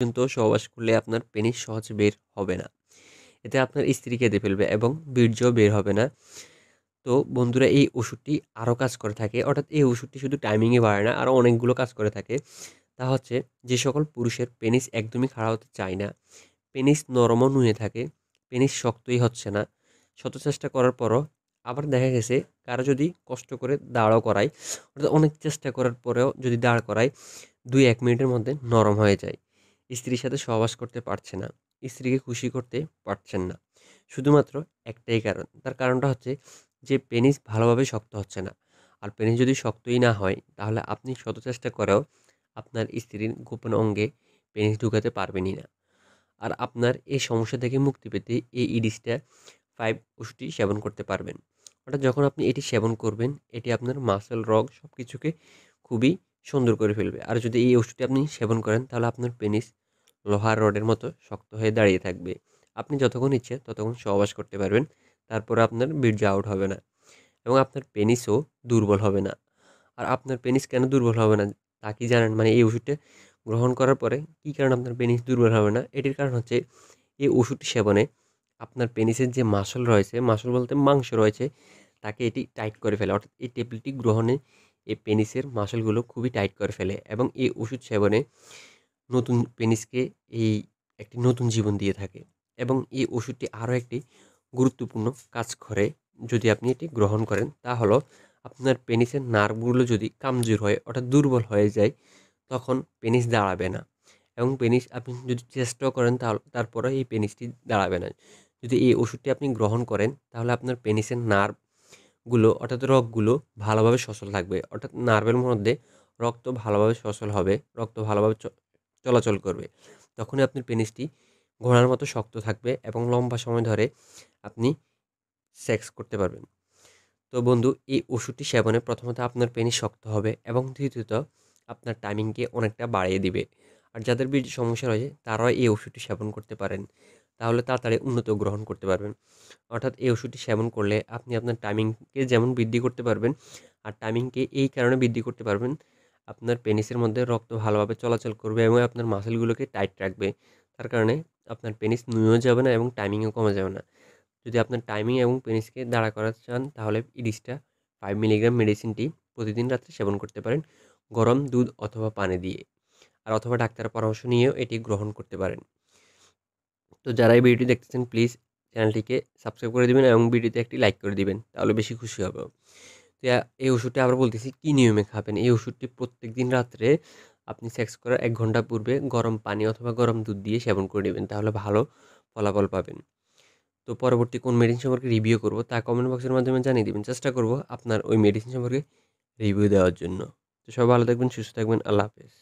পর্যন্ত সহবাস করলে আপনার পেনিস সহজ বের হবে না এতে আপনার স্ত্রী কেঁদে ফেলবে এবং বীর্য বের হবে না তো বন্ধুরা এই ওষুধটি আরও কাজ করে থাকে অর্থাৎ এই ওষুধটি শুধু টাইমিংয়ে বাড়ে না আরও অনেকগুলো কাজ করে থাকে তা হচ্ছে যে সকল পুরুষের পেনিস একদমই খাড়া হতে চায় না পেনিস নরমও নুয়ে থাকে পেনিস শক্তই হচ্ছে না শত চেষ্টা করার পরও আবার দেখা গেছে কারো যদি কষ্ট করে দাঁড়ও করায় অর্থাৎ অনেক চেষ্টা করার পরেও যদি দাঁড় করায় দুই এক মিনিটের মধ্যে নরম হয়ে যায় স্ত্রীর সাথে সহবাস করতে পারছে না স্ত্রীকে খুশি করতে পারছেন না শুধুমাত্র একটাই কারণ তার কারণটা হচ্ছে যে পেনিস ভালোভাবে শক্ত হচ্ছে না আর পেনিস যদি শক্তই না হয় তাহলে আপনি শত চেষ্টা করেও আপনার স্ত্রীর গোপন অঙ্গে পেনিস ঢুকাতে পারবেনই না আর আপনার এই সমস্যা থেকে মুক্তি পেতে এই ইডিসটা ফাইভ ওষুধটি সেবন করতে পারবেন অর্থাৎ যখন আপনি এটি সেবন করবেন এটি আপনার মাসেল রগ সব কিছুকে খুবই সুন্দর করে ফেলবে আর যদি এই ওষুধটি আপনি সেবন করেন তাহলে আপনার পেনিস লোহার রডের মতো শক্ত হয়ে দাঁড়িয়ে থাকবে আপনি যতক্ষণ ইচ্ছে ততক্ষণ সহবাস করতে পারবেন তারপরে আপনার বীর্য আউট হবে না এবং আপনার পেনিসও দুর্বল হবে না আর আপনার পেনিস কেন দুর্বল হবে না তা কি জানেন মানে এই ওষুধটা গ্রহণ করার পরে কী কারণে আপনার পেনিস দুর্বল হবে না এটির কারণ হচ্ছে এই ওষুধ সেবনে আপনার পেনিসের যে মাসল রয়েছে মাসল বলতে মাংস রয়েছে তাকে এটি টাইট করে ফেলে অর্থাৎ এই ট্যাবলেটটি গ্রহণে এই পেনিসের মাসেলগুলো খুবই টাইট করে ফেলে এবং এই ওষুধ সেবনে নতুন পেনিসকে এই একটি নতুন জীবন দিয়ে থাকে এবং এই ওষুধটি আরও একটি গুরুত্বপূর্ণ কাজ করে যদি আপনি এটি গ্রহণ করেন তা হলো আপনার পেনিসের নার্ভগুলো যদি কামজোর হয় অর্থাৎ দুর্বল হয়ে যায় তখন পেনিস দাঁড়াবে না এবং পেনিস আপনি যদি চেষ্টাও করেন তাহলে তারপরে এই পেনিসটি দাঁড়াবে না যদি এই ওষুধটি আপনি গ্রহণ করেন তাহলে আপনার পেনিসের নার্ভ গুলো অর্থাৎ রগগুলো ভালোভাবে সচল থাকবে অর্থাৎ নার্ভের মধ্যে রক্ত ভালোভাবে সচল হবে রক্ত ভালোভাবে চলাচল করবে তখনই আপনার পেনিসটি ঘোড়ার মতো শক্ত থাকবে এবং লম্বা সময় ধরে আপনি সেক্স করতে পারবেন তো বন্ধু এই ওষুধটি সেবনে প্রথমত আপনার পেনিস শক্ত হবে এবং দ্বিতীয়ত আপনার টাইমিংকে অনেকটা বাড়িয়ে দিবে আর যাদের বীজ সমস্যা রয়েছে তারাও এই ওষুধটি সেবন করতে পারেন তাহলে তাড়াতাড়ি উন্নত গ্রহণ করতে পারবেন অর্থাৎ এই ওষুধটি সেবন করলে আপনি আপনার টাইমিংকে যেমন বৃদ্ধি করতে পারবেন আর টাইমিংকে এই কারণে বৃদ্ধি করতে পারবেন আপনার পেনিসের মধ্যে রক্ত ভালোভাবে চলাচল করবে এবং আপনার মাসেলগুলোকে টাইট রাখবে তার কারণে আপনার পেনিস নুয়েও যাবে না এবং টাইমিংও কমে যাবে না যদি আপনার টাইমিং এবং পেনিসকে দাঁড়া করাতে চান তাহলে ইডিসটা ফাইভ মিলিগ্রাম মেডিসিনটি প্রতিদিন রাত্রে সেবন করতে পারেন গরম দুধ অথবা পানি দিয়ে আর অথবা ডাক্তারের পরামর্শ নিয়েও এটি গ্রহণ করতে পারেন তো যারা এই ভিডিওটি দেখতেছেন প্লিজ চ্যানেলটিকে সাবস্ক্রাইব করে দেবেন এবং ভিডিওতে একটি লাইক করে দেবেন তাহলে বেশি খুশি হব তো এই ওষুধটি আবার বলতেছি কী নিয়মে খাবেন এই ওষুধটি প্রত্যেক দিন রাত্রে আপনি সেক্স করার এক ঘন্টা পূর্বে গরম পানি অথবা গরম দুধ দিয়ে সেবন করে নেবেন তাহলে ভালো ফলাফল পাবেন তো পরবর্তী কোন মেডিসিন সম্পর্কে রিভিউ করব তা কমেন্ট বক্সের মাধ্যমে জানিয়ে দেবেন চেষ্টা করব আপনার ওই মেডিসিন সম্পর্কে রিভিউ দেওয়ার জন্য তো সবাই ভালো থাকবেন সুস্থ থাকবেন আল্লাহ হাফেজ